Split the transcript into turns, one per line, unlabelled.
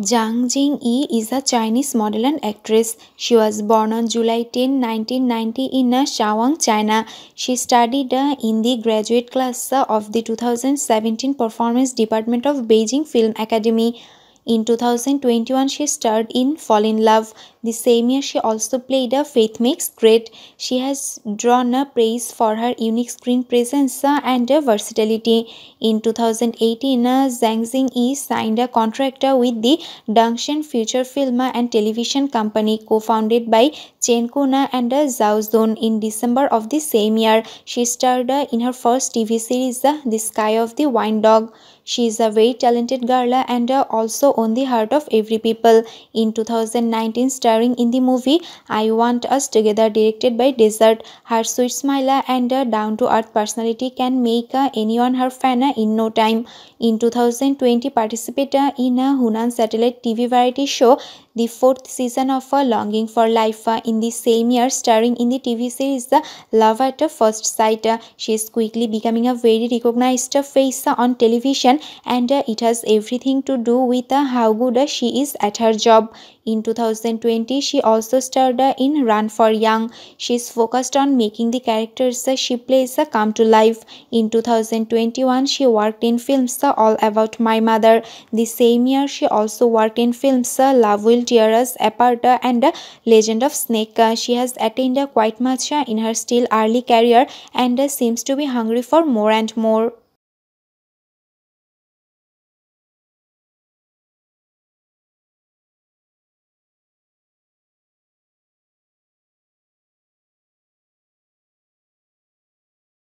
Zhang
Jing-yi is a Chinese model and actress. She was born on July 10, 1990 in Shaoyang, China. She studied uh, in the graduate class of the 2017 Performance Department of Beijing Film Academy. In 2021, she starred in Fall in Love. The same year, she also played a Faith Makes Great. She has drawn a praise for her unique screen presence and versatility. In 2018, Zhang Xing Yi signed a contract with the Dangshan Feature Film and Television Company, co-founded by Chen Kuna and Zhao Zun. In December of the same year, she starred in her first TV series, The Sky of the Wine Dog. She is a very talented girl and uh, also on the heart of every people. In 2019, starring in the movie I Want Us Together, directed by Desert, her sweet smile and uh, down-to-earth personality can make uh, anyone her fan in no time. In 2020, participated in a Hunan satellite TV variety show the fourth season of Longing for Life in the same year starring in the TV series Love at First Sight. She is quickly becoming a very recognized face on television position and uh, it has everything to do with uh, how good uh, she is at her job. In 2020, she also starred in Run for Young. She is focused on making the characters she plays come to life. In 2021, she worked in films All About My Mother. The same year, she also worked in films Love Will Tear Us Apart and Legend of Snake. She has attained quite much in her still early career and seems to be hungry for more and more.